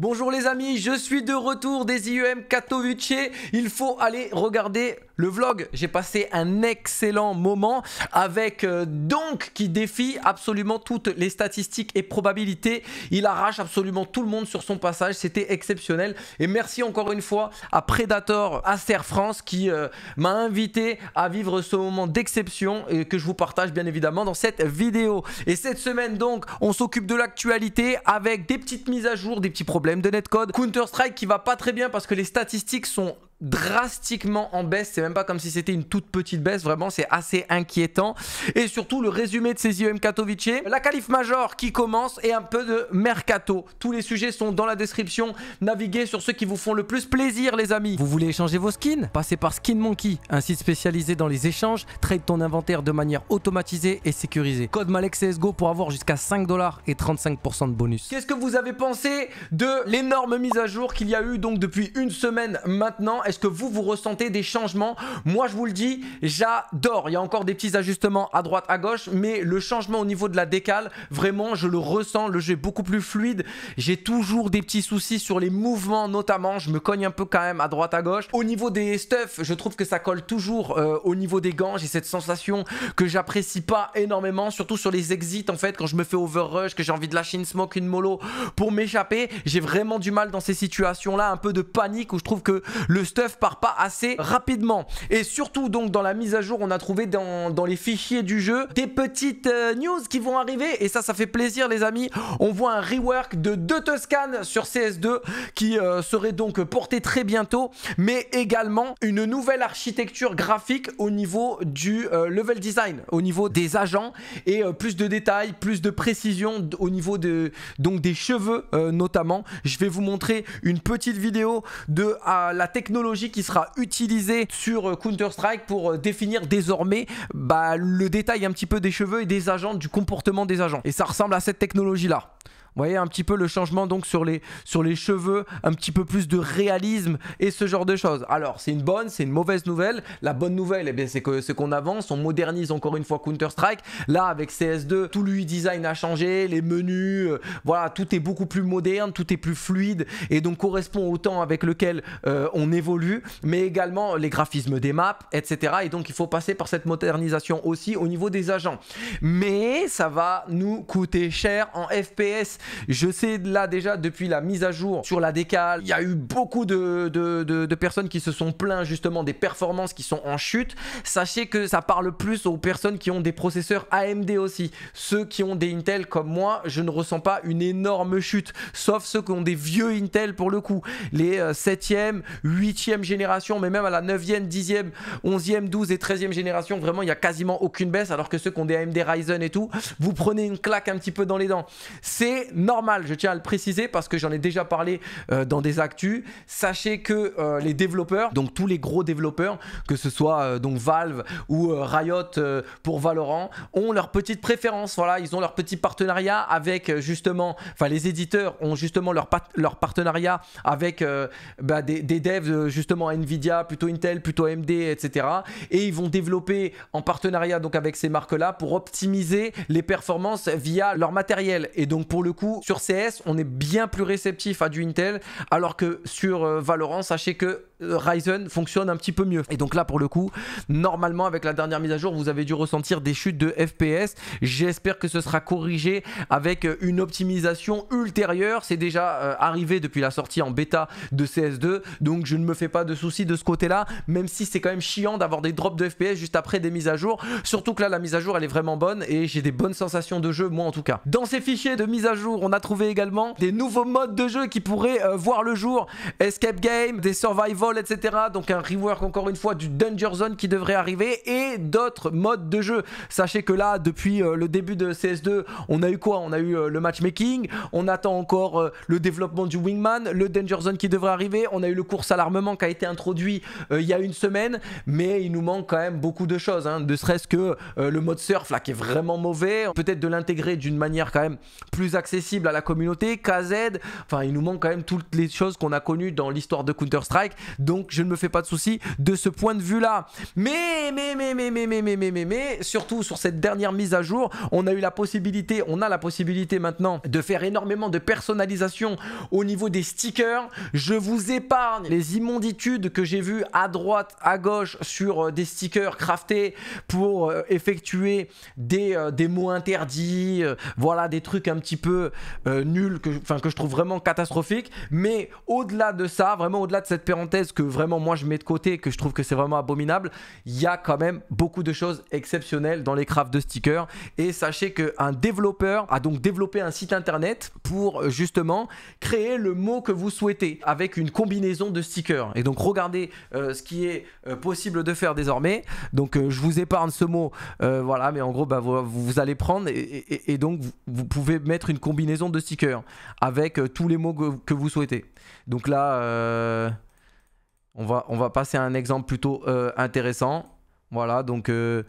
Bonjour les amis, je suis de retour des IEM Katowice. Il faut aller regarder le vlog. J'ai passé un excellent moment avec euh, Donc qui défie absolument toutes les statistiques et probabilités. Il arrache absolument tout le monde sur son passage. C'était exceptionnel. Et merci encore une fois à Predator Aster France qui euh, m'a invité à vivre ce moment d'exception et que je vous partage bien évidemment dans cette vidéo. Et cette semaine donc, on s'occupe de l'actualité avec des petites mises à jour, des petits problèmes problèmes de netcode. Counter-Strike qui va pas très bien parce que les statistiques sont drastiquement en baisse, c'est même pas comme si c'était une toute petite baisse, vraiment c'est assez inquiétant et surtout le résumé de ces IEM Katowice, la qualif major qui commence et un peu de mercato, tous les sujets sont dans la description, naviguez sur ceux qui vous font le plus plaisir les amis, vous voulez échanger vos skins Passez par Skin Monkey, un site spécialisé dans les échanges, trade ton inventaire de manière automatisée et sécurisée, code CSGO pour avoir jusqu'à 5 dollars et 35% de bonus. Qu'est-ce que vous avez pensé de l'énorme mise à jour qu'il y a eu donc depuis une semaine maintenant est-ce que vous, vous ressentez des changements Moi, je vous le dis, j'adore. Il y a encore des petits ajustements à droite, à gauche, mais le changement au niveau de la décale, vraiment, je le ressens. Le jeu est beaucoup plus fluide. J'ai toujours des petits soucis sur les mouvements, notamment. Je me cogne un peu quand même à droite, à gauche. Au niveau des stuffs, je trouve que ça colle toujours euh, au niveau des gants. J'ai cette sensation que j'apprécie pas énormément, surtout sur les exits, en fait, quand je me fais overrush, que j'ai envie de lâcher une smoke, une mollo pour m'échapper. J'ai vraiment du mal dans ces situations-là, un peu de panique où je trouve que le stuff part pas assez rapidement. Et surtout, donc, dans la mise à jour, on a trouvé dans, les fichiers du jeu des petites euh, news qui vont arriver. Et ça, ça fait plaisir, les amis. On voit un rework de deux Toscane sur CS2 qui euh, serait donc porté très bientôt, mais également une nouvelle architecture graphique au niveau du euh, level design, au niveau des agents et plus de détails, plus de précision au niveau de, donc, des cheveux notamment. Je vais vous montrer une petite vidéo de la technologie qui sera utilisée sur euh, Counter-Strike pour euh, définir désormais bah, le détail un petit peu des cheveux et des agents, du comportement des agents. Et ça ressemble à cette technologie-là voyez un petit peu le changement donc sur les, sur les cheveux, un petit peu plus de réalisme et ce genre de choses. Alors c'est une bonne, c'est une mauvaise nouvelle. La bonne nouvelle, eh c'est que ce qu'on avance, on modernise encore une fois Counter-Strike. Là avec CS2, tout l'UI design a changé, les menus, euh, voilà, tout est beaucoup plus moderne, tout est plus fluide et donc correspond au temps avec lequel euh, on évolue, mais également les graphismes des maps, etc. Et donc il faut passer par cette modernisation aussi au niveau des agents. Mais ça va nous coûter cher en FPS je sais là déjà depuis la mise à jour sur la décale, il y a eu beaucoup de, personnes qui se sont plaints justement des performances qui sont en chute. Sachez que ça parle plus aux personnes qui ont des processeurs AMD aussi. Ceux qui ont des Intel comme moi, je ne ressens pas une énorme chute, sauf ceux qui ont des vieux Intel pour le coup. Les 7e, euh, 8e génération, mais même à la 9e, 10e, 11e, 12e et 13e génération, vraiment il n'y a quasiment aucune baisse alors que ceux qui ont des AMD Ryzen et tout, vous prenez une claque un petit peu dans les dents. C'est normal, je tiens à le préciser parce que j'en ai déjà parlé euh, dans des actus. Sachez que euh, les développeurs, donc tous les gros développeurs, que ce soit euh, donc Valve ou Riot pour Valorant, ont leurs petites préférences. Voilà, ils ont leur petit partenariat avec justement, enfin les éditeurs ont justement leur, leur partenariat avec bah, des, des, devs justement Nvidia, plutôt Intel, plutôt AMD, etc. Et ils vont développer en partenariat donc avec ces marques-là pour optimiser les performances via leur matériel. Et donc pour le coup, sur CS, on est bien plus réceptif à du Intel, alors que sur euh, Valorant, sachez que euh, Ryzen fonctionne un petit peu mieux. Et donc là, pour le coup, normalement, avec la dernière mise à jour, vous avez dû ressentir des chutes de FPS. J'espère que ce sera corrigé avec euh, une optimisation ultérieure. C'est déjà euh, arrivé depuis la sortie en bêta de CS2, donc je ne me fais pas de soucis de ce côté-là, même si c'est quand même chiant d'avoir des drops de FPS juste après des mises à jour. Surtout que là, la mise à jour, elle est vraiment bonne et j'ai des bonnes sensations de jeu, moi en tout cas. Dans ces fichiers de mise à jour, on a trouvé également des nouveaux modes de jeu qui pourraient voir le jour. Escape Game, des survival etc. Donc un rework encore une fois du Danger Zone qui devrait arriver et d'autres modes de jeu. Sachez que là, depuis euh, le début de CS2, on a eu quoi On a eu euh, le matchmaking, on attend encore euh, le développement du Wingman, le Danger Zone qui devrait arriver, on a eu le course à l'armement qui a été introduit il y a une semaine, mais il nous manque quand même beaucoup de choses, hein, ne serait-ce que le mode surf là qui est vraiment mauvais, peut-être de l'intégrer d'une manière quand même plus accessible à la communauté, KZ, enfin il nous manque quand même toutes les choses qu'on a connues dans l'histoire de Counter-Strike, donc je ne me fais pas de soucis de ce point de vue-là. Mais, mais, mais, mais, mais, mais, mais, mais, mais, mais, surtout sur cette dernière mise à jour, on a eu la possibilité, on a la possibilité maintenant de faire énormément de personnalisation au niveau des stickers. Je vous épargne les immonditudes que j'ai vues à droite, à gauche sur euh, des stickers craftés pour euh, effectuer des, euh, des mots interdits, voilà, des trucs un petit peu nuls, que je trouve vraiment catastrophiques. Mais au-delà de ça, vraiment au-delà de cette parenthèse, que vraiment moi je mets de côté et que je trouve que c'est vraiment abominable, il y a quand même beaucoup de choses exceptionnelles dans les crafts de stickers. Et sachez qu'un développeur a donc développé un site internet pour euh, justement créer le mot que vous souhaitez avec une combinaison de stickers. Et donc regardez euh, ce qui est euh, possible de faire désormais. Donc je vous épargne ce mot, voilà, mais en gros bah, vous, allez prendre et, donc vous, pouvez mettre une combinaison de stickers avec tous les mots que vous souhaitez. Donc là on va, on va passer à un exemple plutôt euh, intéressant. Voilà, donc euh,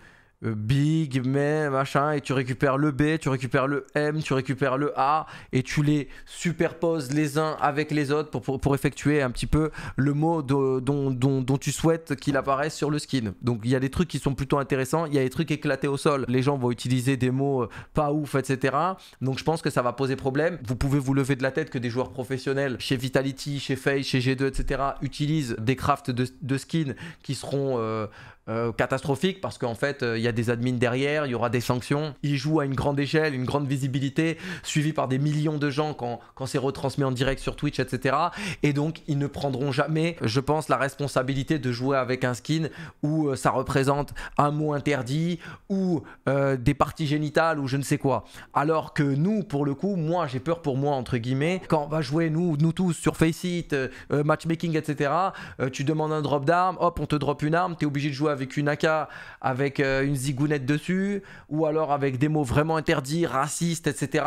euh, big, mais machin, et tu récupères le B, tu récupères le M, tu récupères le A, et tu les superposes les uns avec les autres pour, effectuer un petit peu le mot dont, tu souhaites qu'il apparaisse sur le skin. Donc il y a des trucs qui sont plutôt intéressants, il y a des trucs éclatés au sol. Les gens vont utiliser des mots euh, pas ouf, etc. Donc je pense que ça va poser problème. Vous pouvez vous lever de la tête que des joueurs professionnels chez Vitality, chez FaZe, chez G2, etc. utilisent des crafts de, de skins qui seront... Euh, euh, catastrophique parce qu'en fait, euh, il y a des admins derrière, il y aura des sanctions. Il jouent à une grande échelle, une grande visibilité, suivi par des millions de gens quand, quand c'est retransmis en direct sur Twitch, etc. Et donc, ils ne prendront jamais, je pense, la responsabilité de jouer avec un skin où euh, ça représente un mot interdit ou des parties génitales ou je ne sais quoi. Alors que nous, pour le coup, moi, j'ai peur pour moi, entre guillemets, quand on va jouer, nous, nous tous, sur Faceit, matchmaking, etc., tu demandes un drop d'arme, hop, on te drop une arme, tu es obligé de jouer avec une AK, avec euh, une zigounette dessus, ou alors avec des mots vraiment interdits, racistes, etc.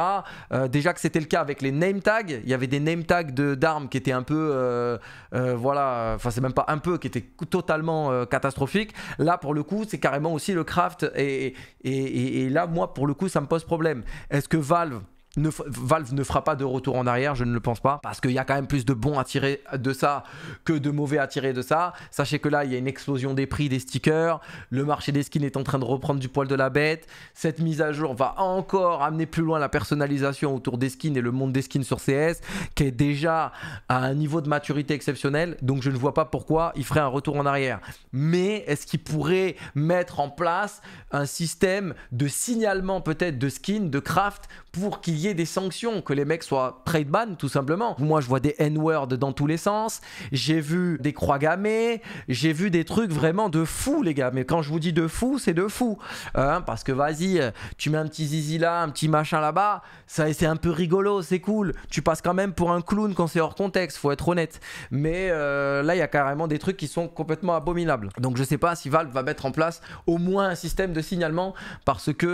Euh, déjà que c'était le cas avec les name tags, il y avait des name tags d'armes qui étaient un peu, euh, voilà, enfin c'est même pas un peu, qui étaient totalement catastrophiques. Là, pour le coup, c'est carrément aussi le craft, et, et, et, et là, moi, pour le coup, ça me pose problème. Est-ce que Valve Valve ne fera pas de retour en arrière, je ne le pense pas, parce qu'il y a quand même plus de bons à tirer de ça que de mauvais à tirer de ça. Sachez que là, il y a une explosion des prix des stickers, le marché des skins est en train de reprendre du poil de la bête, cette mise à jour va encore amener plus loin la personnalisation autour des skins et le monde des skins sur CS, qui est déjà à un niveau de maturité exceptionnel, donc je ne vois pas pourquoi il ferait un retour en arrière. Mais est-ce qu'il pourrait mettre en place un système de signalement peut-être de skins, de craft, pour qu'il des sanctions, que les mecs soient trade ban tout simplement. Moi je vois des N-word dans tous les sens, j'ai vu des croix gammées, j'ai vu des trucs vraiment de fou les gars. Mais quand je vous dis de fou, c'est de fou. Hein, parce que vas-y, euh, tu mets un petit zizi là, un petit machin là-bas, ça c'est un peu rigolo, c'est cool. Tu passes quand même pour un clown quand c'est hors contexte, faut être honnête. Mais euh, là il y a carrément des trucs qui sont complètement abominables. Donc je sais pas si Valve va mettre en place au moins un système de signalement parce que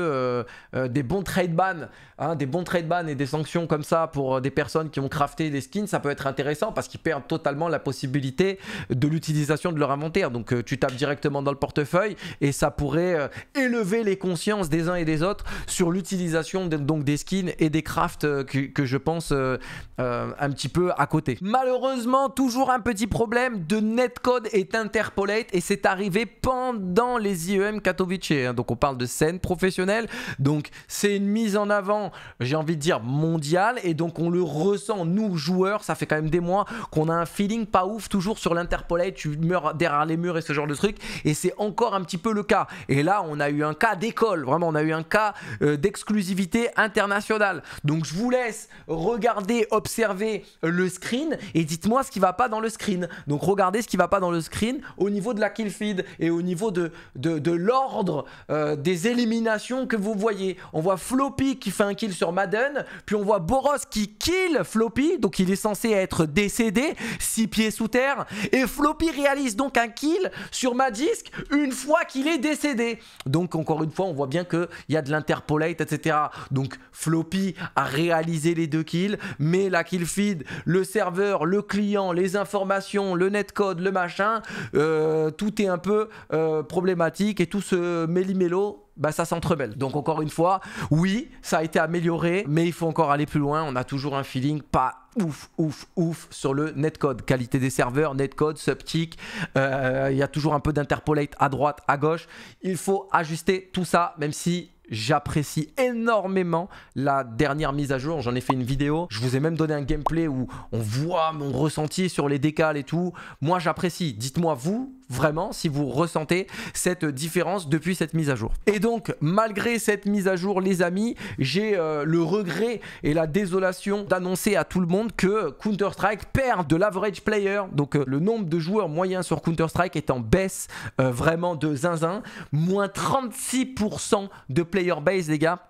euh, des bons trade ban, hein, des bons trade ban et des sanctions comme ça pour euh, des personnes qui ont crafté des skins, ça peut être intéressant parce qu'ils perdent totalement la possibilité de l'utilisation de leur inventaire. Donc euh, tu tapes directement dans le portefeuille et ça pourrait euh, élever les consciences des uns et des autres sur l'utilisation donc des skins et des crafts que, je pense un petit peu à côté. Malheureusement, toujours un petit problème de netcode est interpolate et c'est arrivé pendant les IEM Katowice. Hein. Donc on parle de scène professionnelle. Donc c'est une mise en avant, j'ai envie de dire mondial et donc on le ressent nous joueurs ça fait quand même des mois qu'on a un feeling pas ouf toujours sur l'interpolate tu meurs derrière les murs et ce genre de truc et c'est encore un petit peu le cas et là on a eu un cas d'école vraiment on a eu un cas euh, d'exclusivité internationale donc je vous laisse regarder observer le screen et dites-moi ce qui va pas dans le screen donc regardez ce qui va pas dans le screen au niveau de la kill feed et au niveau de, de, l'ordre euh, des éliminations que vous voyez on voit Floppy qui fait un kill sur Madden puis on voit Boros qui kill Floppy, donc il est censé être décédé, Six pieds sous terre. Et Floppy réalise donc un kill sur disque une fois qu'il est décédé. Donc encore une fois, on voit bien qu'il y a de l'interpolate, etc. Donc Floppy a réalisé les deux kills, mais la kill feed, le serveur, le client, les informations, le netcode, le machin, euh, tout est un peu euh, problématique et tout ce méli-mélo bah, ça s'entremêle Donc encore une fois, oui, ça a été amélioré, mais il faut encore aller plus loin. On a toujours un feeling pas ouf, ouf, ouf sur le netcode. Qualité des serveurs, netcode, subtick. Euh, il y a toujours un peu d'interpolate à droite, à gauche. Il faut ajuster tout ça, même si J'apprécie énormément la dernière mise à jour. J'en ai fait une vidéo. Je vous ai même donné un gameplay où on voit mon ressenti sur les décals et tout. Moi, j'apprécie. Dites-moi, vous, vraiment, si vous ressentez cette différence depuis cette mise à jour. Et donc, malgré cette mise à jour, les amis, j'ai euh, le regret et la désolation d'annoncer à tout le monde que Counter-Strike perd de l'average player. Donc, euh, le nombre de joueurs moyens sur Counter-Strike est en baisse euh, vraiment de zinzin. Moins 36% de players base, les gars.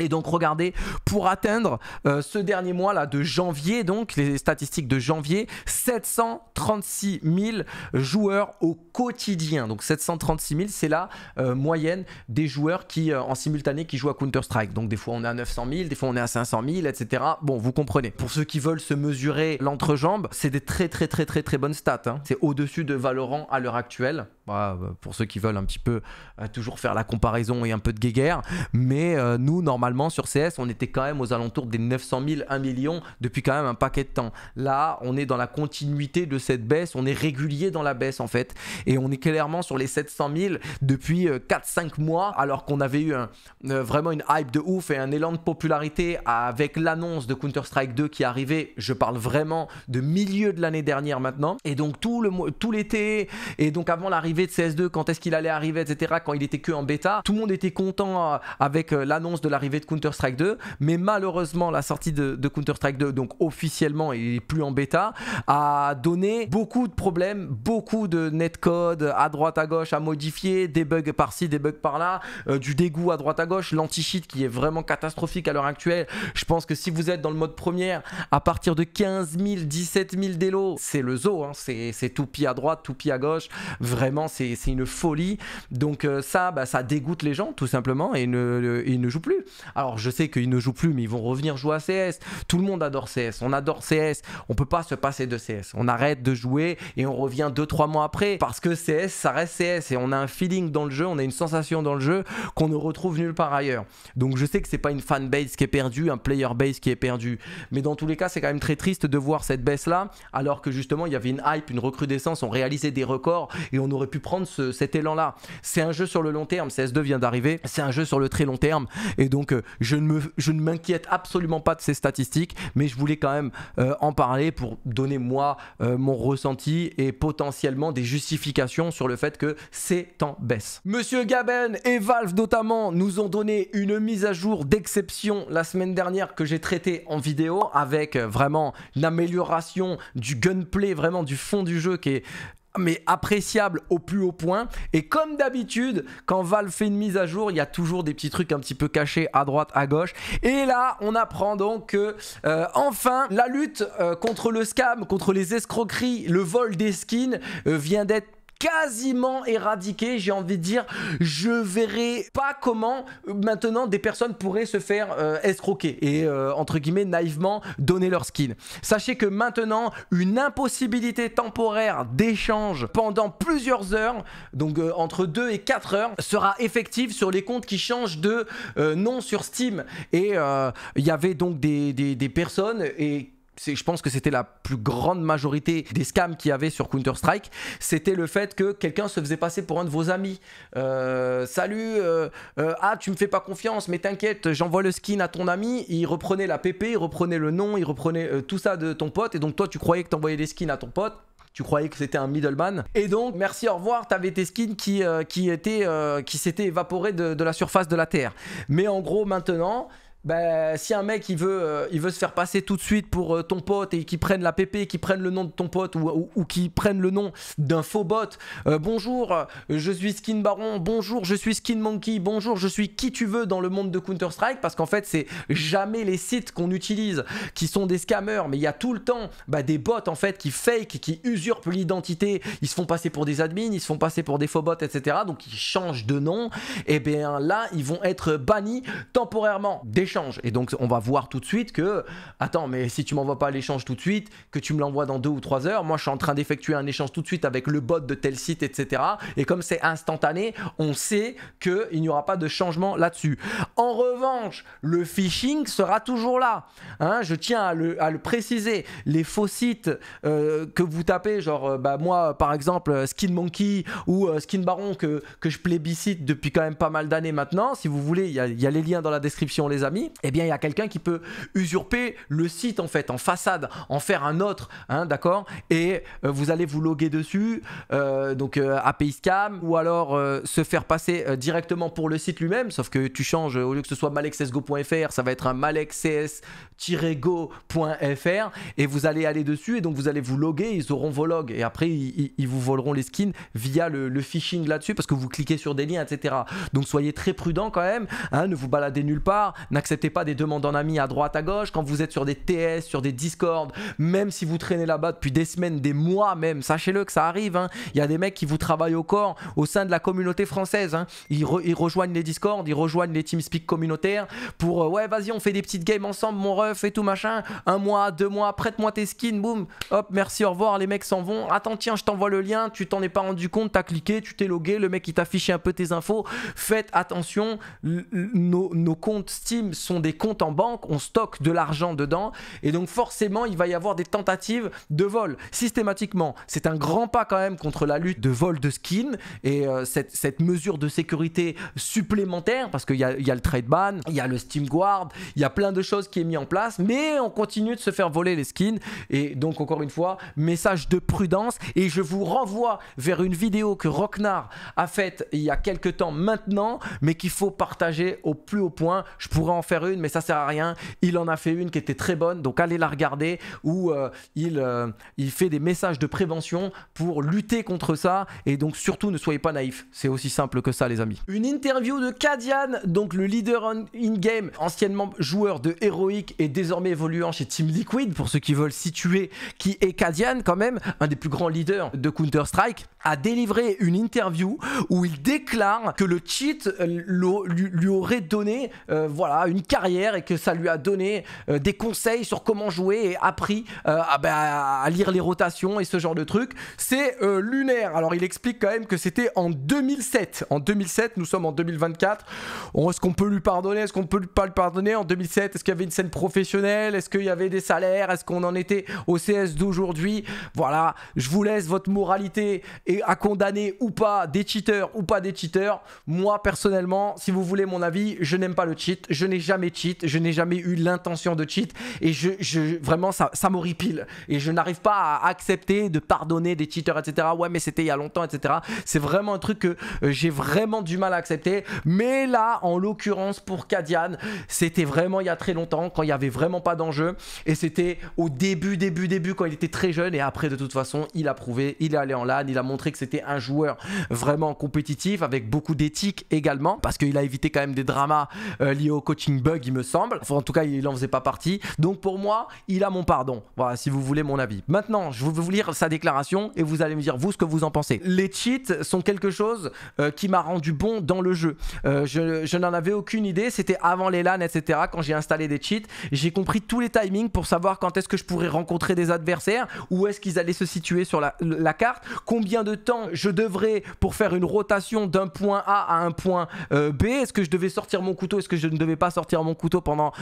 Et donc regardez, pour atteindre euh, ce dernier mois là de janvier, donc les statistiques de janvier, 736 000 joueurs au quotidien. Donc 736 000, c'est la euh, moyenne des joueurs qui euh, en simultané qui jouent à Counter Strike. Donc des fois on est à 900 000, des fois on est à 500 000, etc. Bon, vous comprenez. Pour ceux qui veulent se mesurer l'entrejambe, c'est des très très très très très bonnes stats. Hein. C'est au-dessus de Valorant à l'heure actuelle. Bah, euh, pour ceux qui veulent un petit peu euh, toujours faire la comparaison et un peu de guéguerre. Mais euh, nous, normalement, sur CS, on était quand même aux alentours des 900 000, 1 million depuis quand même un paquet de temps. Là, on est dans la continuité de cette baisse, on est régulier dans la baisse en fait. Et on est clairement sur les 700 000 depuis 4-5 mois, alors qu'on avait eu vraiment une hype de ouf et un élan de popularité avec l'annonce de Counter-Strike 2 qui arrivait. Je parle vraiment de milieu de l'année dernière maintenant. Et donc tout l'été, et donc avant l'arrivée de CS2, quand est-ce qu'il allait arriver, etc. Quand il était que en bêta, tout le monde était content euh, avec euh, l'annonce de l'arrivée de Counter-Strike 2, mais malheureusement la sortie de, Counter-Strike 2, donc officiellement il est plus en bêta, a donné beaucoup de problèmes, beaucoup de netcode à droite à gauche à modifier, des bugs par-ci, des bugs par-là, euh, du dégoût à droite à gauche, l'anti-cheat qui est vraiment catastrophique à l'heure actuelle. Je pense que si vous êtes dans le mode première, à partir de 15 000, 17 000 délos, c'est le zoo, hein. c'est tout pis à droite, tout pis à gauche, vraiment c'est une folie. Donc euh, ça, bah, ça dégoûte les gens tout simplement et ne, ils ne jouent plus. Alors je sais qu'ils ne jouent plus, mais ils vont revenir jouer à CS. Tout le monde adore CS, on adore CS, on peut pas se passer de CS. On arrête de jouer et on revient 2-3 mois après parce que CS, ça reste CS et on a un feeling dans le jeu, on a une sensation dans le jeu qu'on ne retrouve nulle part ailleurs. Donc je sais que c'est pas une fan base qui est perdue, un player base qui est perdu, mais dans tous les cas, c'est quand même très triste de voir cette baisse là alors que justement il y avait une hype, une recrudescence, on réalisait des records et on aurait pu prendre cet élan-là. C'est un jeu sur le long terme, CS2 vient d'arriver, c'est un jeu sur le très long terme, et donc euh, je ne m'inquiète absolument pas de ces statistiques, mais je voulais quand même euh, en parler pour donner moi euh, mon ressenti et potentiellement des justifications sur le fait que c'est en baisse. Monsieur Gaben et Valve notamment nous ont donné une mise à jour d'exception la semaine dernière que j'ai traité en vidéo avec vraiment l'amélioration du gunplay, vraiment du fond du jeu qui est mais appréciable au plus haut point. Et comme d'habitude, quand Val fait une mise à jour, il y a toujours des petits trucs un petit peu cachés à droite, à gauche. Et là, on apprend donc que euh, enfin, la lutte euh, contre le scam, contre les escroqueries, le vol des skins euh, vient d'être quasiment éradiqué, j'ai envie de dire, je verrai pas comment euh, maintenant des personnes pourraient se faire euh, escroquer et euh, entre guillemets naïvement donner leur skin. Sachez que maintenant, une impossibilité temporaire d'échange pendant plusieurs heures, donc entre 2 et 4 heures, sera effective sur les comptes qui changent de nom sur Steam. Et il y avait donc des, des personnes et je pense que c'était la plus grande majorité des scams qu'il y avait sur Counter-Strike, c'était le fait que quelqu'un se faisait passer pour un de vos amis. Euh, salut, euh, euh, ah tu me fais pas confiance, mais t'inquiète, j'envoie le skin à ton ami, il reprenait la PP, il reprenait le nom, il reprenait tout ça de ton pote, et donc toi tu croyais que t'envoyais des skins à ton pote, tu croyais que c'était un middleman. Et donc, merci, au revoir, t'avais tes skins qui, qui, qui s'étaient évaporés de, la surface de la Terre. Mais en gros, maintenant, bah, si un mec il veut, euh, il veut se faire passer tout de suite pour euh, ton pote et qu'il prenne la PP, qu'il prenne le nom de ton pote ou, ou, qu'il prenne le nom d'un faux bot, euh, bonjour, je suis Skin Baron, bonjour, je suis Skin Monkey, bonjour, je suis qui tu veux dans le monde de Counter-Strike, parce qu'en fait, c'est jamais les sites qu'on utilise qui sont des scammers, mais il y a tout le temps bah, des bots en fait qui fake, qui usurpent l'identité, ils se font passer pour des admins, ils se font passer pour des faux bots, etc. Donc ils changent de nom, et eh bien là, ils vont être bannis temporairement. Et donc, on va voir tout de suite que, attends, mais si tu m'envoies pas l'échange tout de suite, que tu me l'envoies dans deux ou trois heures, moi, je suis en train d'effectuer un échange tout de suite avec le bot de tel site, etc. Et comme c'est instantané, on sait qu'il n'y aura pas de changement là-dessus. En revanche, le phishing sera toujours là. Hein, je tiens à le, préciser. Les faux sites euh, que vous tapez, genre, euh, bah, moi, par exemple, euh, Skin Monkey ou Skin Baron, que, je plébiscite depuis quand même pas mal d'années maintenant, si vous voulez, il y a les liens dans la description, les amis et eh bien il y a quelqu'un qui peut usurper le site en fait, en façade, en faire un autre, hein, d'accord Et euh, vous allez vous loguer dessus, euh, donc euh, API Scam, ou alors se faire passer directement pour le site lui-même, sauf que tu changes, au lieu que ce soit malexsgo.fr, ça va être un malexcs-go.fr, et vous allez aller dessus, et donc vous allez vous loguer, ils auront vos logs, et après ils, vous voleront les skins via le, phishing là-dessus, parce que vous cliquez sur des liens, etc. Donc soyez très prudent quand même, hein, ne vous baladez nulle part, c'était pas des demandes en amis à droite, à gauche, quand vous êtes sur des TS, sur des Discord, même si vous traînez là-bas depuis des semaines, des mois même, sachez-le que ça arrive, hein. il y a des mecs qui vous travaillent au corps au sein de la communauté française, hein. ils, rejoignent les Discord, ils rejoignent les TeamSpeak communautaires pour, euh, ouais vas-y on fait des petites games ensemble mon ref et tout machin, un mois, deux mois, prête-moi tes skins, boum, hop, merci, au revoir, les mecs s'en vont, attends tiens je t'envoie le lien, tu t'en es pas rendu compte, t'as cliqué, tu t'es logué, le mec il t'affiche un peu tes infos, faites attention, nos, nos comptes Steam sont des comptes en banque, on stocke de l'argent dedans, et donc forcément il va y avoir des tentatives de vol systématiquement. C'est un grand pas quand même contre la lutte de vol de skins et euh, cette, mesure de sécurité supplémentaire, parce qu'il y, a, le trade ban, il y a le Steam Guard, il y a plein de choses qui est mis en place, mais on continue de se faire voler les skins, et donc encore une fois, message de prudence, et je vous renvoie vers une vidéo que Rocknar a faite il y a quelques temps maintenant, mais qu'il faut partager au plus haut point. Je pourrais en faire une, mais ça sert à rien. Il en a fait une qui était très bonne, donc allez la regarder. Où euh, il, euh, il fait des messages de prévention pour lutter contre ça. Et donc surtout, ne soyez pas naïfs. C'est aussi simple que ça, les amis. Une interview de Kadian, donc le leader in-game, anciennement joueur de Heroic et désormais évoluant chez Team Liquid, pour ceux qui veulent situer qui est Kadian quand même, un des plus grands leaders de Counter-Strike, a délivré une interview où il déclare que le cheat euh, lui aurait donné voilà, une carrière et que ça lui a donné euh, des conseils sur comment jouer et appris euh, bah, à, lire les rotations et ce genre de trucs. C'est euh, lunaire. Alors il explique quand même que c'était en 2007. En 2007, nous sommes en 2024. Est-ce qu'on peut lui pardonner Est-ce qu'on peut pas lui pardonner En 2007, est-ce qu'il y avait une scène professionnelle Est-ce qu'il y avait des salaires Est-ce qu'on en était au CS d'aujourd'hui Voilà, je vous laisse votre moralité et à condamner ou pas des cheaters ou pas des cheaters. Moi personnellement, si vous voulez mon avis, je n'aime pas le cheat. Je n'ai jamais cheat, je n'ai jamais eu l'intention de cheat et je, vraiment ça, ça m'horripile et je n'arrive pas à accepter de pardonner des cheaters, etc. Ouais, mais c'était il y a longtemps, etc. C'est vraiment un truc que euh, j'ai vraiment du mal à accepter. Mais là, en l'occurrence pour Kadian, c'était vraiment il y a très longtemps quand il n'y avait vraiment pas d'enjeu et c'était au début, début, début quand il était très jeune et après de toute façon, il a prouvé, il est allé en LAN, il a montré que c'était un joueur vraiment compétitif avec beaucoup d'éthique également parce qu'il a évité quand même des dramas euh, liés au coaching Bug, il me semble. en tout cas, il en faisait pas partie. Donc pour moi, il a mon pardon. Voilà, si vous voulez mon avis. Maintenant, je vais vous lire sa déclaration et vous allez me dire vous ce que vous en pensez. Les cheats sont quelque chose euh, qui m'a rendu bon dans le jeu. Euh, je, n'en avais aucune idée. C'était avant les LAN, etc. Quand j'ai installé des cheats, j'ai compris tous les timings pour savoir quand est-ce que je pourrais rencontrer des adversaires, où est-ce qu'ils allaient se situer sur la, carte, combien de temps je devrais pour faire une rotation d'un point A à un point euh, B. Est-ce que je devais sortir mon couteau Est-ce que je ne devais pas sortir mon couteau pendant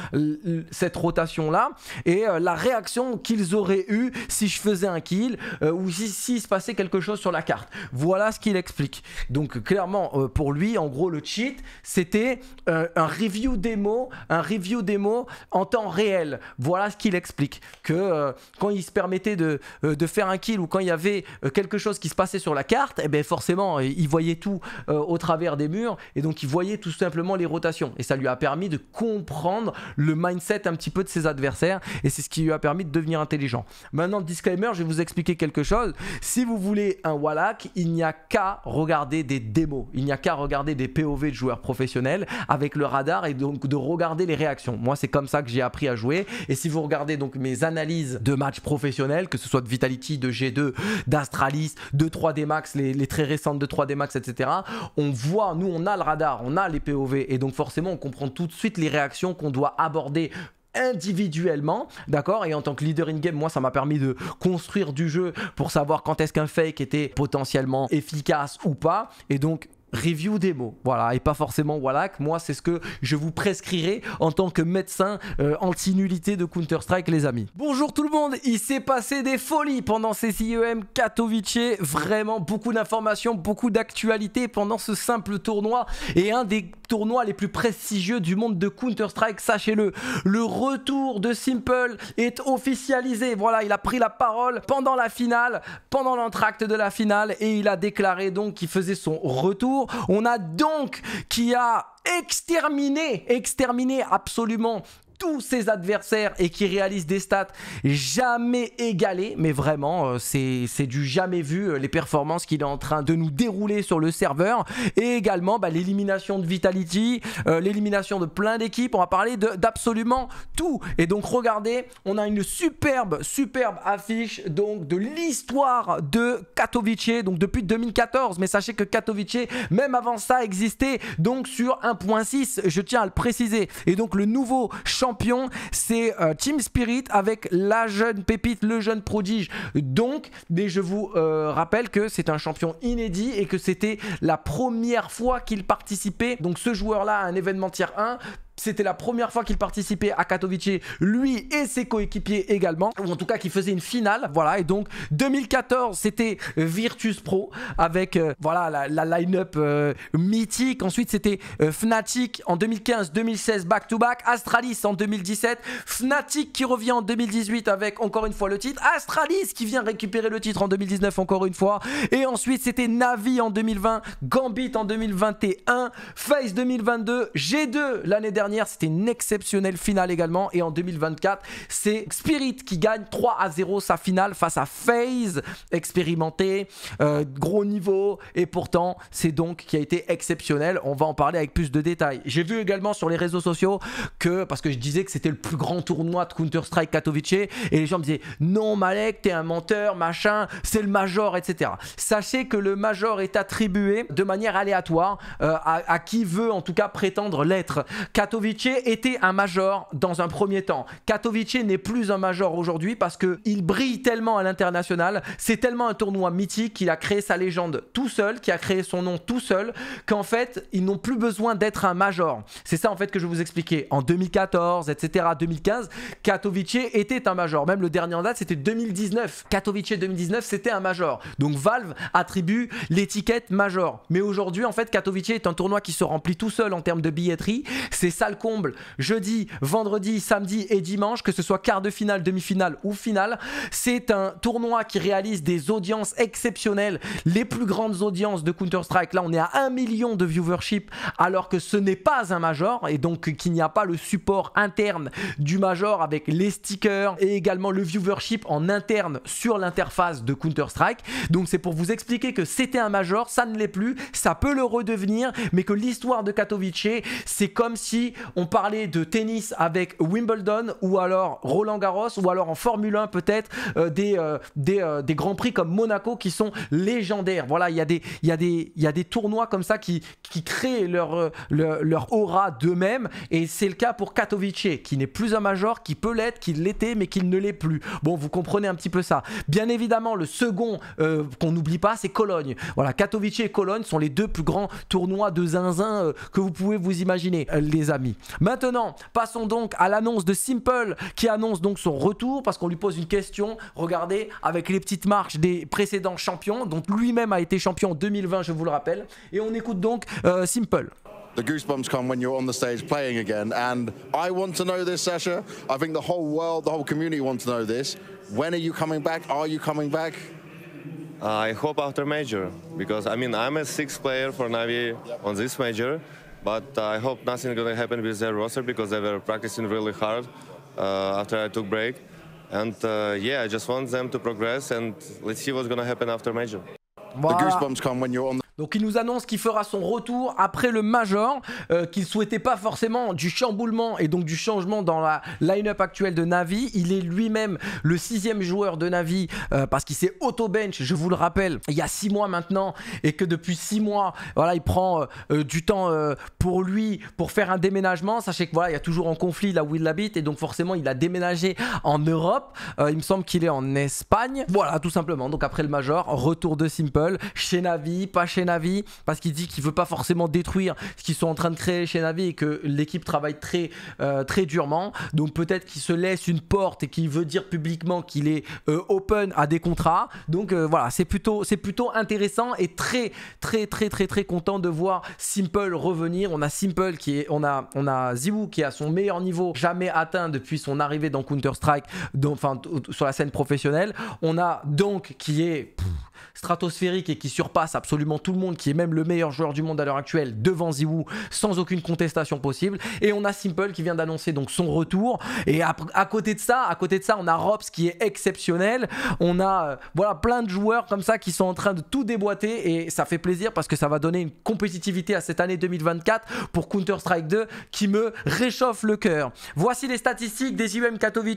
cette rotation là et euh, la réaction qu'ils auraient eu si je faisais un kill euh, ou si, se passait quelque chose sur la carte. Voilà ce qu'il explique. Donc clairement euh, pour lui en gros le cheat c'était un review démo, un review démo en temps réel. Voilà ce qu'il explique que quand il se permettait de, de, faire un kill ou quand il y avait quelque chose qui se passait sur la carte, et eh bien ben forcément il voyait tout au travers des murs et donc il voyait tout simplement les rotations et ça lui a permis de comprendre le mindset un petit peu de ses adversaires et c'est ce qui lui a permis de devenir intelligent. Maintenant, disclaimer, je vais vous expliquer quelque chose. Si vous voulez un Wallach, il n'y a qu'à regarder des démos, il n'y a qu'à regarder des POV de joueurs professionnels avec le radar et donc de regarder les réactions. Moi, c'est comme ça que j'ai appris à jouer et si vous regardez donc mes analyses de matchs professionnels, que ce soit de Vitality, de G2, d'Astralis, de 3D Max, les, les très récentes de 3D Max, etc., on voit, nous, on a le radar, on a les POV et donc forcément, on comprend tout de suite les réactions qu'on doit aborder individuellement, d'accord Et en tant que leader in-game, moi, ça m'a permis de construire du jeu pour savoir quand est-ce qu'un fake était potentiellement efficace ou pas. Et donc, review des mots, voilà, et pas forcément Wallach. Moi, c'est ce que je vous prescrirai en tant que médecin euh, anti-nullité de Counter-Strike, les amis. Bonjour tout le monde, il s'est passé des folies pendant ces IEM Katowice, vraiment beaucoup d'informations, beaucoup d'actualités pendant ce simple tournoi, et un des tournois les plus prestigieux du monde de Counter-Strike, sachez-le. Le retour de Simple est officialisé. Voilà, il a pris la parole pendant la finale, pendant l'entracte de la finale, et il a déclaré donc qu'il faisait son retour. On a donc qui a exterminé, exterminé absolument tous ses adversaires et qui réalise des stats jamais égalées. Mais vraiment, euh, c'est du jamais vu euh, les performances qu'il est en train de nous dérouler sur le serveur. Et également bah, l'élimination de Vitality, euh, l'élimination de plein d'équipes. On va parler d'absolument tout. Et donc regardez, on a une superbe, superbe affiche donc de l'histoire de Katowice. Donc depuis 2014. Mais sachez que Katowice, même avant ça, existait donc sur 1.6. Je tiens à le préciser. Et donc le nouveau championnat c'est euh, Team Spirit avec la jeune pépite, le jeune prodige. Donc, mais je vous euh, rappelle que c'est un champion inédit et que c'était la première fois qu'il participait. Donc ce joueur-là à un événement tier 1 c'était la première fois qu'il participait à Katowice, lui et ses coéquipiers également, ou en tout cas qui faisait une finale. Voilà, et donc 2014, c'était Virtus Pro avec euh, voilà la, line-up euh, mythique. Ensuite, c'était euh, Fnatic en 2015, 2016 back-to-back, Astralis en 2017, Fnatic qui revient en 2018 avec encore une fois le titre, Astralis qui vient récupérer le titre en 2019 encore une fois, et ensuite c'était Navi en 2020, Gambit en 2021, Face 2022, G2 l'année dernière c'était une exceptionnelle finale également. Et en 2024, c'est Spirit qui gagne 3 à 0 sa finale face à FaZe, expérimenté, euh, gros niveau. Et pourtant, c'est donc qui a été exceptionnel. On va en parler avec plus de détails. J'ai vu également sur les réseaux sociaux que, parce que je disais que c'était le plus grand tournoi de Counter-Strike Katowice, et les gens me disaient non, Malek, t'es un menteur, machin, c'est le major, etc. Sachez que le major est attribué de manière aléatoire euh, à, à, qui veut en tout cas prétendre l'être. Katowice Katowice était un major dans un premier temps. Katowice n'est plus un major aujourd'hui parce qu'il brille tellement à l'international. C'est tellement un tournoi mythique qu'il a créé sa légende tout seul, qui a créé son nom tout seul, qu'en fait, ils n'ont plus besoin d'être un major. C'est ça en fait que je vous expliquais. En 2014, etc., 2015, Katowice était un major. Même le dernier en date, c'était 2019. Katowice 2019, c'était un major. Donc Valve attribue l'étiquette major. Mais aujourd'hui, en fait, Katowice est un tournoi qui se remplit tout seul en termes de billetterie. C'est ça comble jeudi, vendredi, samedi et dimanche, que ce soit quart de finale, demi-finale ou finale. C'est un tournoi qui réalise des audiences exceptionnelles, les plus grandes audiences de Counter-Strike. Là, on est à 1 million de viewership alors que ce n'est pas un major et donc qu'il n'y a pas le support interne du major avec les stickers et également le viewership en interne sur l'interface de Counter-Strike. Donc c'est pour vous expliquer que c'était un major, ça ne l'est plus, ça peut le redevenir, mais que l'histoire de Katowice, c'est comme si on parlait de tennis avec Wimbledon ou alors Roland Garros ou alors en Formule 1 peut-être euh, des, euh, euh, des, grands prix comme Monaco qui sont légendaires. Voilà, il y, a des, des tournois comme ça qui, créent leur, leur, aura d'eux-mêmes et c'est le cas pour Katowice qui n'est plus un major, qui peut l'être, qui l'était mais qui ne l'est plus. Bon, vous comprenez un petit peu ça. Bien évidemment, le second qu'on n'oublie pas, c'est Cologne. Voilà, Katowice et Cologne sont les deux plus grands tournois de zinzin que vous pouvez vous imaginer. Les Maintenant, passons donc à l'annonce de Simple qui annonce donc son retour parce qu'on lui pose une question. Regardez, avec les petites marches des précédents champions, dont lui-même a été champion en 2020, je vous le rappelle. Et on écoute donc euh, Simple. the goosebumps come when you're on the stage playing again. And I want to know this, Sasha. I think the whole world, the whole community wants to know this. When are you coming back? Are you coming back? I hope after major, because I mean, I'm a sixth player for Navi on this major. But I hope nothing gonna happen with their roster because they were practicing really hard uh, after I took break. And uh, yeah, I just want them to progress and let's see what's gonna happen after major. The goosebumps come when you're on the Donc il nous annonce qu'il fera son retour après le Major, euh, qu'il souhaitait pas forcément du chamboulement et donc du changement dans la line-up actuelle de Navi. Il est lui-même le sixième joueur de Navi euh, parce qu'il s'est auto-bench, je vous le rappelle, il y a six mois maintenant et que depuis six mois, voilà, il prend euh, du temps pour lui pour faire un déménagement. Sachez que voilà, il y a toujours en conflit là où il habite et donc forcément il a déménagé en Europe. il me semble qu'il est en Espagne. Voilà, tout simplement. Donc après le Major, retour de Simple chez Navi, pas chez Navi parce qu'il dit qu'il veut pas forcément détruire ce qu'ils sont en train de créer chez Navi et que l'équipe travaille très, euh, très durement. Donc peut-être qu'il se laisse une porte et qu'il veut dire publiquement qu'il est euh, open à des contrats. Donc euh, voilà, c'est plutôt, c'est plutôt intéressant et très, très, très, très, très content de voir Simple revenir. On a Simple qui est, on a, on a qui est à son meilleur niveau jamais atteint depuis son arrivée dans Counter Strike, enfin sur la scène professionnelle. On a donc qui est stratosphérique et qui surpasse absolument tout le monde, qui est même le meilleur joueur du monde à l'heure actuelle devant Ziwoo sans aucune contestation possible. Et on a Simple qui vient d'annoncer donc son retour. Et à, côté de ça, à côté de ça, on a Robs qui est exceptionnel. On a euh, voilà plein de joueurs comme ça qui sont en train de tout déboîter et ça fait plaisir parce que ça va donner une compétitivité à cette année 2024 pour Counter Strike 2 qui me réchauffe le cœur. Voici les statistiques des IUM Katowice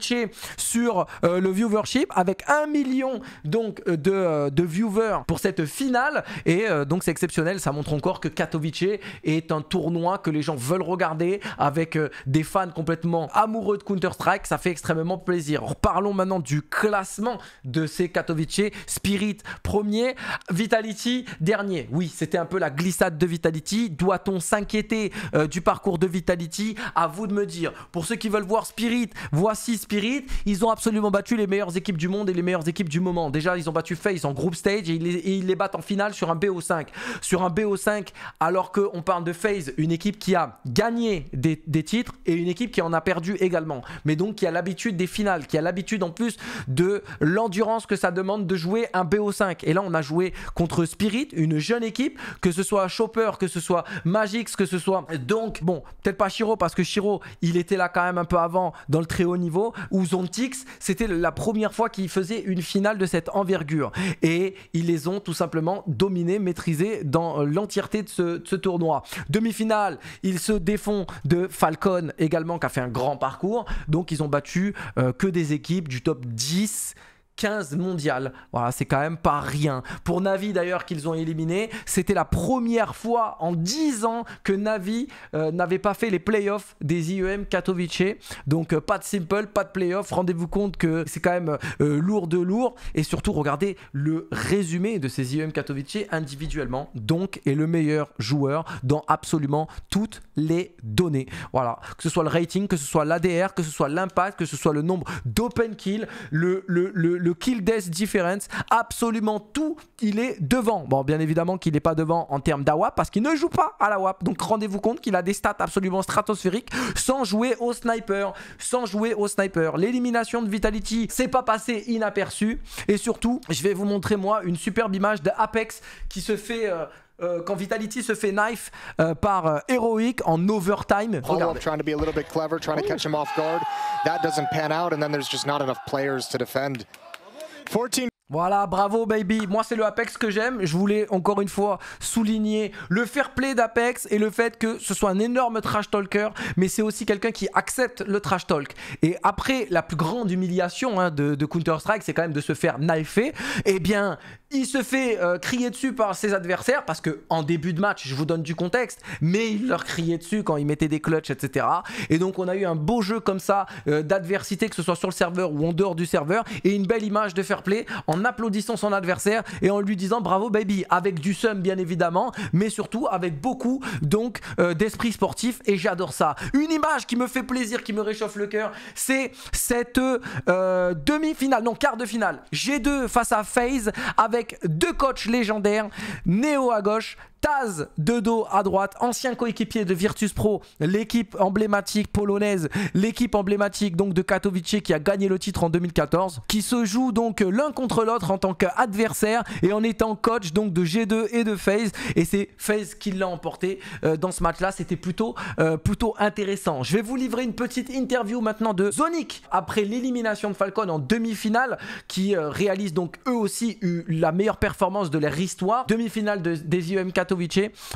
sur euh, le viewership avec un million donc euh, de, de viewers pour cette finale. Et euh, donc c'est exceptionnel, ça montre encore que Katowice est un tournoi que les gens veulent regarder avec euh, des fans complètement amoureux de Counter-Strike. Ça fait extrêmement plaisir. Parlons maintenant du classement de ces Katowice. Spirit premier, Vitality dernier. Oui, c'était un peu la glissade de Vitality. Doit-on s'inquiéter euh, du parcours de Vitality À vous de me dire. Pour ceux qui veulent voir Spirit, voici Spirit. Ils ont absolument battu les meilleures équipes du monde et les meilleures équipes du moment. Déjà, ils ont battu Face en groupe stage et ils, les, battent en finale sur un BO5. Sur un BO5, alors qu'on parle de Phase, une équipe qui a gagné des, titres et une équipe qui en a perdu également. Mais donc qui a l'habitude des finales, qui a l'habitude en plus de l'endurance que ça demande de jouer un BO5. Et là, on a joué contre Spirit, une jeune équipe, que ce soit Chopper, que ce soit Magix, que ce soit. Donc, bon, peut-être pas Shiro parce que Shiro, il était là quand même un peu avant dans le très haut niveau, ou Zontix, c'était la première fois qu'il faisait une finale de cette envergure. Et ils les ont tout simplement dominés, maîtrisés dans euh, l'entièreté de ce, tournoi. Demi-finale, ils se défont de Falcon également qui a fait un grand parcours, donc ils ont battu euh, que des équipes du top 10 15 mondiales. Voilà, c'est quand même pas rien. Pour Navi d'ailleurs qu'ils ont éliminé, c'était la première fois en 10 ans que Navi euh, n'avait pas fait les playoffs des IEM Katowice. Donc euh, pas de simple, pas de playoff. Rendez-vous compte que c'est quand même euh, lourd de lourd. Et surtout, regardez le résumé de ces IEM Katowice individuellement. Donc est le meilleur joueur dans absolument toutes les données. Voilà, que ce soit le rating, que ce soit l'ADR, que ce soit l'impact, que ce soit le nombre d'open kills, le, le le kill death difference, absolument tout, il est devant. Bon, bien évidemment qu'il n'est pas devant en termes d'AWAP parce qu'il ne joue pas à la WAP. Donc rendez-vous compte qu'il a des stats absolument stratosphériques sans jouer au sniper. Sans jouer au sniper. L'élimination de Vitality, c'est pas passé inaperçu. Et surtout, je vais vous montrer moi une superbe image de Apex qui se fait... Euh, euh, quand Vitality se fait knife euh, par Heroic en overtime. 14 Voilà, bravo baby. Moi, c'est le Apex que j'aime. Je voulais encore une fois souligner le fair play d'Apex et le fait que ce soit un énorme trash talker, mais c'est aussi quelqu'un qui accepte le trash talk. Et après la plus grande humiliation hein, de, Counter-Strike, c'est quand même de se faire knifer. Eh bien, il se fait euh, crier dessus par ses adversaires parce que en début de match, je vous donne du contexte, mais il leur criait dessus quand il mettait des clutches, etc. Et donc on a eu un beau jeu comme ça euh, d'adversité, que ce soit sur le serveur ou en dehors du serveur, et une belle image de fair play en en applaudissant son adversaire et en lui disant bravo baby, avec du seum bien évidemment, mais surtout avec beaucoup donc euh, d'esprit sportif et j'adore ça. Une image qui me fait plaisir, qui me réchauffe le cœur, c'est cette euh, demi-finale, non quart de finale, G2 face à FaZe avec deux coachs légendaires, Néo à gauche, Taz de dos à droite, ancien coéquipier de Virtus Pro, l'équipe emblématique polonaise, l'équipe emblématique donc de Katowice qui a gagné le titre en 2014, qui se joue donc l'un contre l'autre en tant qu'adversaire et en étant coach donc de G2 et de FaZe et c'est FaZe qui l'a emporté euh, dans ce match là, c'était plutôt, euh, plutôt intéressant. Je vais vous livrer une petite interview maintenant de Zonic après l'élimination de Falcon en demi-finale qui euh, réalise donc eux aussi la meilleure performance de leur histoire, demi-finale de, des IEM 14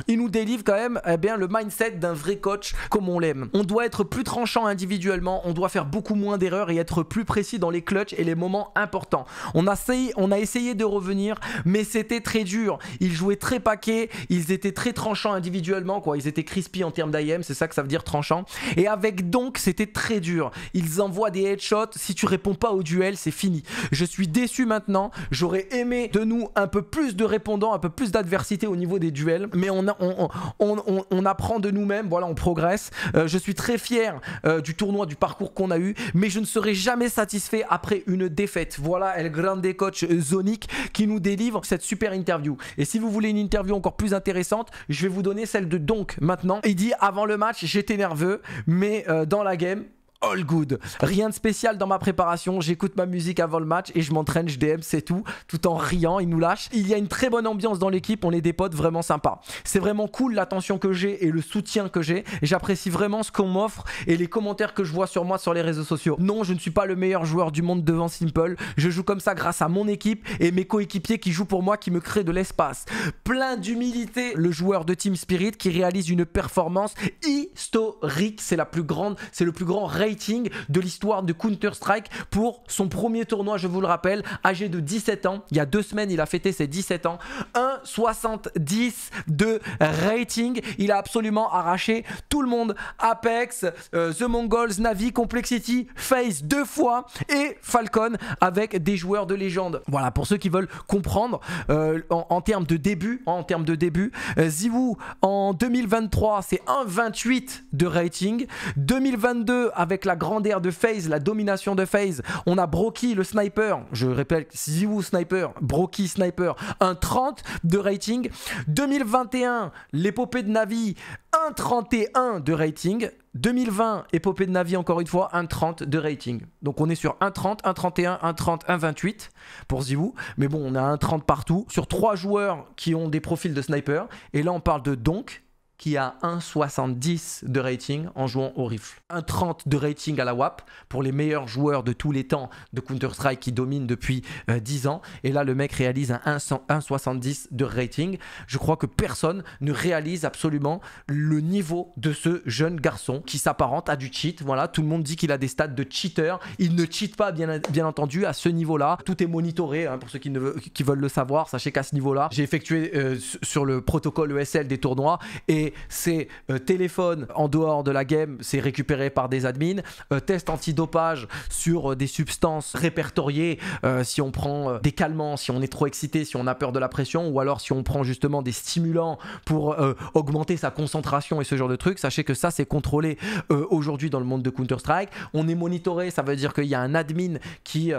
il nous délivre quand même eh bien, le mindset d'un vrai coach comme on l'aime. On doit être plus tranchant individuellement, on doit faire beaucoup moins d'erreurs et être plus précis dans les clutches et les moments importants. On a, essayé, on a essayé de revenir, mais c'était très dur. Ils jouaient très paquet, ils étaient très tranchants individuellement, quoi. Ils étaient crispy en termes d'IM, c'est ça que ça veut dire tranchant. Et avec donc, c'était très dur. Ils envoient des headshots, si tu réponds pas au duel, c'est fini. Je suis déçu maintenant, j'aurais aimé de nous un peu plus de répondants, un peu plus d'adversité au niveau des duels mais on, apprend de nous-mêmes, voilà, on progresse. Euh, je suis très fier euh, du tournoi, du parcours qu'on a eu, mais je ne serai jamais satisfait après une défaite. Voilà El Grande Coach Zonic qui nous délivre cette super interview. Et si vous voulez une interview encore plus intéressante, je vais vous donner celle de donc maintenant. Il dit avant le match, j'étais nerveux, mais euh, dans la game, all good. Rien de spécial dans ma préparation, j'écoute ma musique avant le match et je m'entraîne, je DM, c'est tout, tout en riant, Il nous lâche. Il y a une très bonne ambiance dans l'équipe, on est des potes vraiment sympas. C'est vraiment cool l'attention que j'ai et le soutien que j'ai. J'apprécie vraiment ce qu'on m'offre et les commentaires que je vois sur moi sur les réseaux sociaux. Non, je ne suis pas le meilleur joueur du monde devant Simple, je joue comme ça grâce à mon équipe et mes coéquipiers qui jouent pour moi, qui me créent de l'espace. Plein d'humilité, le joueur de Team Spirit qui réalise une performance historique, c'est la plus grande, c'est le plus grand raid de l'histoire de Counter-Strike pour son premier tournoi, je vous le rappelle, âgé de 17 ans. Il y a deux semaines, il a fêté ses 17 ans. 1,70 de rating. Il a absolument arraché tout le monde. Apex, euh, The Mongols, Navi, Complexity, Face deux fois et Falcon avec des joueurs de légende. Voilà, pour ceux qui veulent comprendre euh, en, termes de début, en termes de début, euh, en 2023, c'est 1,28 de rating. 2022 avec avec la grandeur de Phase, la domination de Phase. On a Broky, le sniper. Je répète, Ziwu sniper, Broky sniper. Un 30 de rating. 2021, l'épopée de Navi, 1,31 de rating. 2020, épopée de Navi, encore une fois, un 1,30 de rating. Donc on est sur un un un 1,31, un 1,28 pour Ziwu. Mais bon, on a un 30 partout sur trois joueurs qui ont des profils de sniper. Et là, on parle de Donk, qui a 1,70 de rating en jouant au rifle. 1,30 de rating à la WAP pour les meilleurs joueurs de tous les temps de Counter-Strike qui dominent depuis 10 euh, ans. Et là, le mec réalise un 1,70 de rating. Je crois que personne ne réalise absolument le niveau de ce jeune garçon qui s'apparente à du cheat. Voilà, tout le monde dit qu'il a des stats de cheater. Il ne cheat pas, bien, entendu, à ce niveau-là. Tout est monitoré, hein, pour ceux qui, veulent le savoir. Sachez qu'à ce niveau-là, j'ai effectué euh, sur le protocole ESL des tournois et c'est euh, téléphone en dehors de la game, c'est récupéré par des admins, euh, test antidopage sur euh, des substances répertoriées, si on prend des calmants, si on est trop excité, si on a peur de la pression, ou alors si on prend justement des stimulants pour augmenter sa concentration et ce genre de trucs, sachez que ça c'est contrôlé aujourd'hui dans le monde de Counter-Strike, on est monitoré, ça veut dire qu'il y a un admin qui,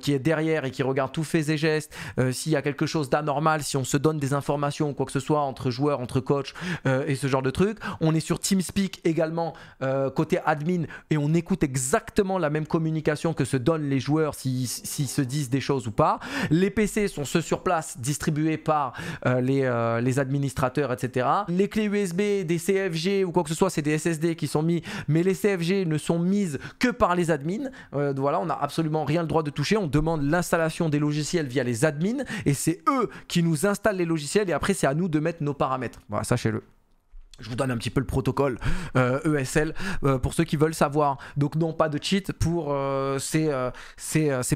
qui est derrière et qui regarde tous faits et gestes, s'il y a quelque chose d'anormal, si on se donne des informations ou quoi que ce soit entre joueurs, entre coachs, euh, et ce genre de trucs, On est sur TeamSpeak également euh, côté admin et on écoute exactement la même communication que se donnent les joueurs s'ils se disent des choses ou pas. Les PC sont ceux sur place distribués par euh, les, les, administrateurs, etc. Les clés USB, des CFG ou quoi que ce soit, c'est des SSD qui sont mis, mais les CFG ne sont mises que par les admins. voilà, on n'a absolument rien le droit de toucher. On demande l'installation des logiciels via les admins et c'est eux qui nous installent les logiciels et après c'est à nous de mettre nos paramètres. Voilà, sachez-le. Je vous donne un petit peu le protocole ESL euh, e euh, pour ceux qui veulent savoir. Donc non, pas de cheat pour euh, ces,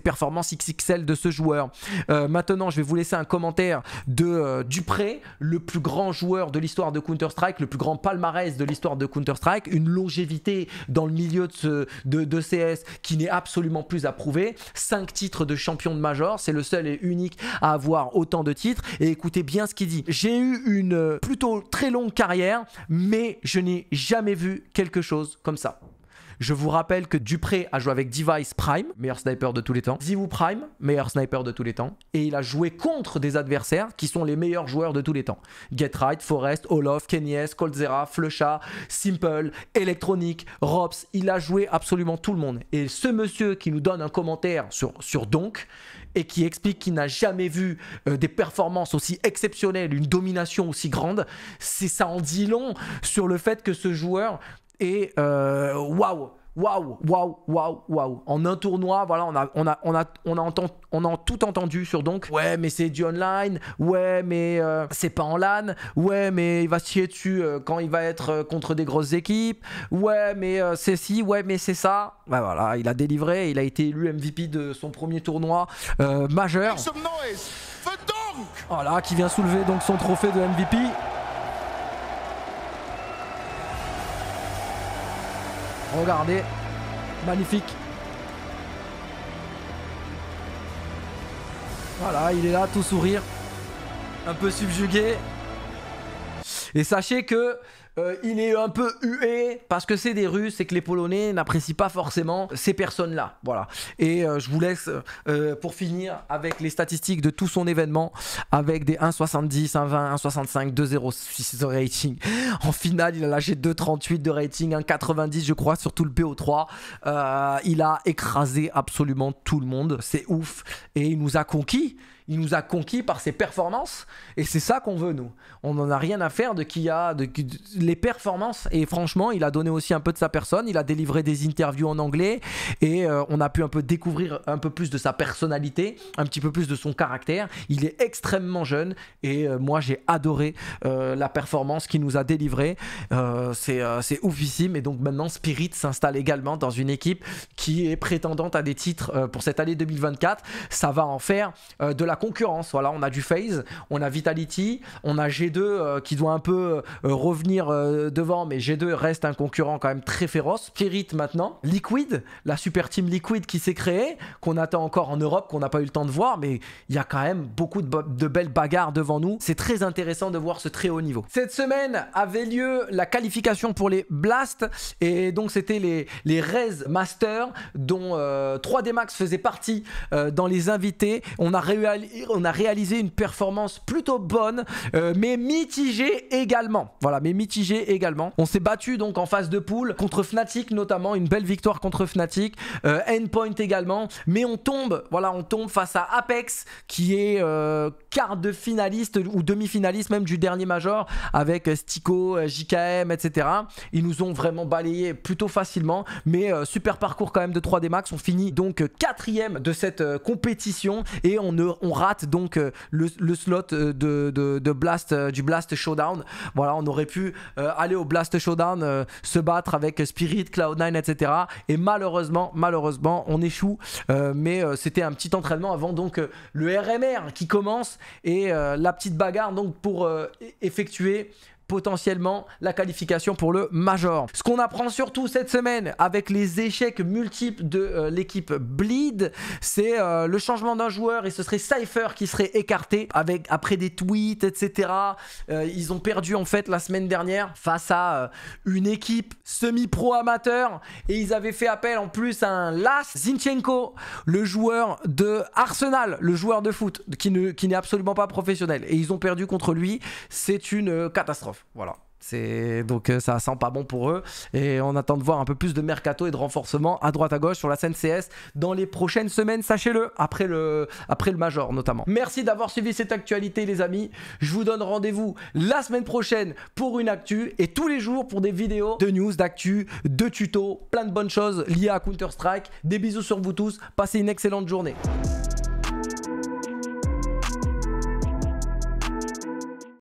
performances XXL de ce joueur. maintenant, je vais vous laisser un commentaire de Dupré, le plus grand joueur de l'histoire de Counter-Strike, le plus grand palmarès de l'histoire de Counter-Strike, une longévité dans le milieu de, de, CS qui n'est absolument plus à prouver. Cinq titres de champion de Major, c'est le seul et unique à avoir autant de titres. Et écoutez bien ce qu'il dit. J'ai eu une plutôt très longue carrière mais je n'ai jamais vu quelque chose comme ça. Je vous rappelle que Dupré a joué avec Device Prime, meilleur sniper de tous les temps, Zivu Prime, meilleur sniper de tous les temps, et il a joué contre des adversaires qui sont les meilleurs joueurs de tous les temps. Get Forest, Olof, Kenyes, Coldzera, Flecha, Simple, Electronic, Robs, il a joué absolument tout le monde. Et ce monsieur qui nous donne un commentaire sur, sur Donc, et qui explique qu'il n'a jamais vu euh, des performances aussi exceptionnelles, une domination aussi grande, c'est ça en dit long sur le fait que ce joueur est euh, waouh waouh, waouh, waouh, waouh. En un tournoi, voilà, on a, on a, on a, on a, on a tout entendu sur donc, ouais, mais c'est du online, ouais, mais euh, c'est pas en LAN, ouais, mais il va se chier dessus euh, quand il va être euh, contre des grosses équipes, ouais, mais c'est ci, ouais, mais c'est ça. voilà, il a délivré, il a été élu MVP de son premier tournoi majeur. Voilà, qui vient soulever donc son trophée de MVP. Regardez, magnifique. Voilà, il est là, tout sourire, un peu subjugué. Et sachez que euh, il est un peu hué parce que c'est des Russes et que les Polonais n'apprécient pas forcément ces personnes-là. Voilà. Et euh, je vous laisse euh, pour finir avec les statistiques de tout son événement avec des 1,70, 1,20, 1,65, 2,06 de rating. En finale, il a lâché 2,38 de rating, 1,90 je crois sur tout le PO3. il a écrasé absolument tout le monde. C'est ouf. Et il nous a conquis il nous a conquis par ses performances et c'est ça qu'on veut nous. On n'en a rien à faire de qui a de, les performances et franchement, il a donné aussi un peu de sa personne, il a délivré des interviews en anglais et euh, on a pu un peu découvrir un peu plus de sa personnalité, un petit peu plus de son caractère. Il est extrêmement jeune et euh, moi j'ai adoré euh, la performance qu'il nous a délivré, c'est oufissime et donc maintenant Spirit s'installe également dans une équipe qui est prétendante à des titres pour cette année 2024. Ça va en faire de la concurrence. Voilà, on a du Phase, on a Vitality, on a G2 euh, qui doit un peu euh, revenir euh, devant, mais G2 reste un concurrent quand même très féroce. Spirit maintenant, Liquid, la super team Liquid qui s'est créée, qu'on attend encore en Europe, qu'on n'a pas eu le temps de voir, mais il y a quand même beaucoup de, belles bagarres devant nous. C'est très intéressant de voir ce très haut niveau. Cette semaine avait lieu la qualification pour les Blast, et donc c'était les, les Rez Masters, dont 3D Max faisait partie dans les invités. On a réalisé on a réalisé une performance plutôt bonne, euh, mais mitigée également. Voilà, mais mitigée également. On s'est battu donc en phase de poule contre Fnatic notamment, une belle victoire contre Fnatic, euh, Endpoint également, mais on tombe, voilà, on tombe face à Apex qui est euh, quart de finaliste ou demi-finaliste même du dernier major avec Stico, JKM, etc. Ils nous ont vraiment balayé plutôt facilement, mais super parcours quand même de 3D Max. On finit donc quatrième de cette compétition et on ne on rate donc euh, le, slot euh, de, Blast, euh, du Blast Showdown. Voilà, on aurait pu aller au Blast Showdown, se battre avec Spirit, Cloud9, etc. Et malheureusement, malheureusement, on échoue. mais c'était un petit entraînement avant donc le RMR qui commence et la petite bagarre donc pour e-, effectuer potentiellement la qualification pour le Major. Ce qu'on apprend surtout cette semaine avec les échecs multiples de euh, l'équipe Bleed, c'est euh, le changement d'un joueur et ce serait Cypher qui serait écarté avec, après des tweets, etc. Euh, ils ont perdu en fait la semaine dernière face à une équipe semi-pro amateur et ils avaient fait appel en plus à un Las Zinchenko, le joueur de Arsenal, le joueur de foot qui n'est ne, qui absolument pas professionnel et ils ont perdu contre lui. C'est une catastrophe voilà. C'est donc euh, ça sent pas bon pour eux et on attend de voir un peu plus de mercato et de renforcement à droite à gauche sur la scène CS dans les prochaines semaines, sachez-le, après le après le major notamment. Merci d'avoir suivi cette actualité les amis. Je vous donne rendez-vous la semaine prochaine pour une actu et tous les jours pour des vidéos de news, d'actu, de tutos, plein de bonnes choses liées à Counter-Strike. Des bisous sur vous tous, passez une excellente journée.